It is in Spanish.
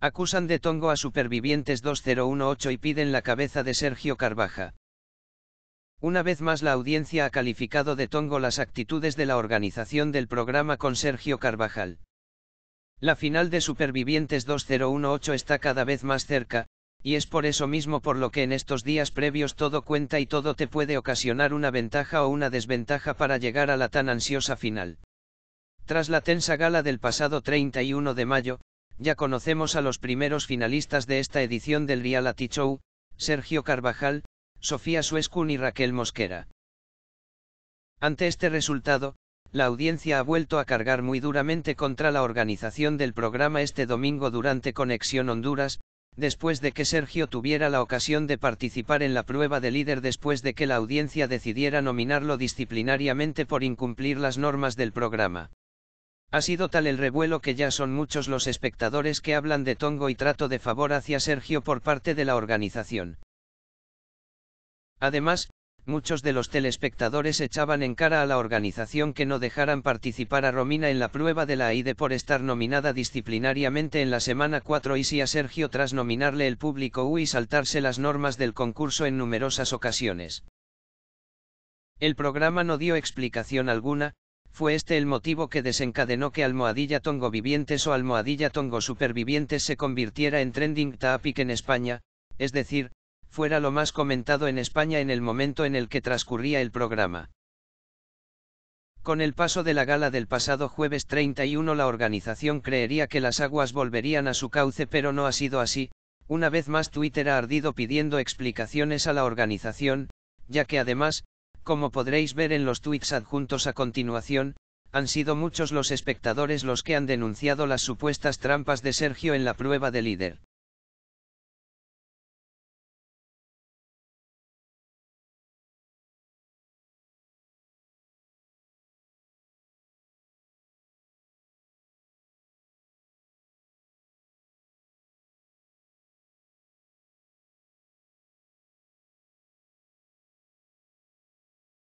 Acusan de tongo a supervivientes 2018 y piden la cabeza de Sergio Carvaja. Una vez más la audiencia ha calificado de tongo las actitudes de la organización del programa con Sergio Carvajal. La final de Supervivientes 2018 está cada vez más cerca, y es por eso mismo por lo que en estos días previos todo cuenta y todo te puede ocasionar una ventaja o una desventaja para llegar a la tan ansiosa final. Tras la tensa gala del pasado 31 de mayo, ya conocemos a los primeros finalistas de esta edición del reality show, Sergio Carvajal, Sofía Suescun y Raquel Mosquera. Ante este resultado, la audiencia ha vuelto a cargar muy duramente contra la organización del programa este domingo durante Conexión Honduras, después de que Sergio tuviera la ocasión de participar en la prueba de líder después de que la audiencia decidiera nominarlo disciplinariamente por incumplir las normas del programa. Ha sido tal el revuelo que ya son muchos los espectadores que hablan de Tongo y trato de favor hacia Sergio por parte de la organización. Además, muchos de los telespectadores echaban en cara a la organización que no dejaran participar a Romina en la prueba de la AIDE por estar nominada disciplinariamente en la semana 4 y si a Sergio tras nominarle el público U y saltarse las normas del concurso en numerosas ocasiones. El programa no dio explicación alguna, fue este el motivo que desencadenó que Almohadilla Tongo Vivientes o Almohadilla Tongo Supervivientes se convirtiera en trending topic en España, es decir, fuera lo más comentado en España en el momento en el que transcurría el programa. Con el paso de la gala del pasado jueves 31 la organización creería que las aguas volverían a su cauce pero no ha sido así, una vez más Twitter ha ardido pidiendo explicaciones a la organización, ya que además, como podréis ver en los tweets adjuntos a continuación, han sido muchos los espectadores los que han denunciado las supuestas trampas de Sergio en la prueba de líder.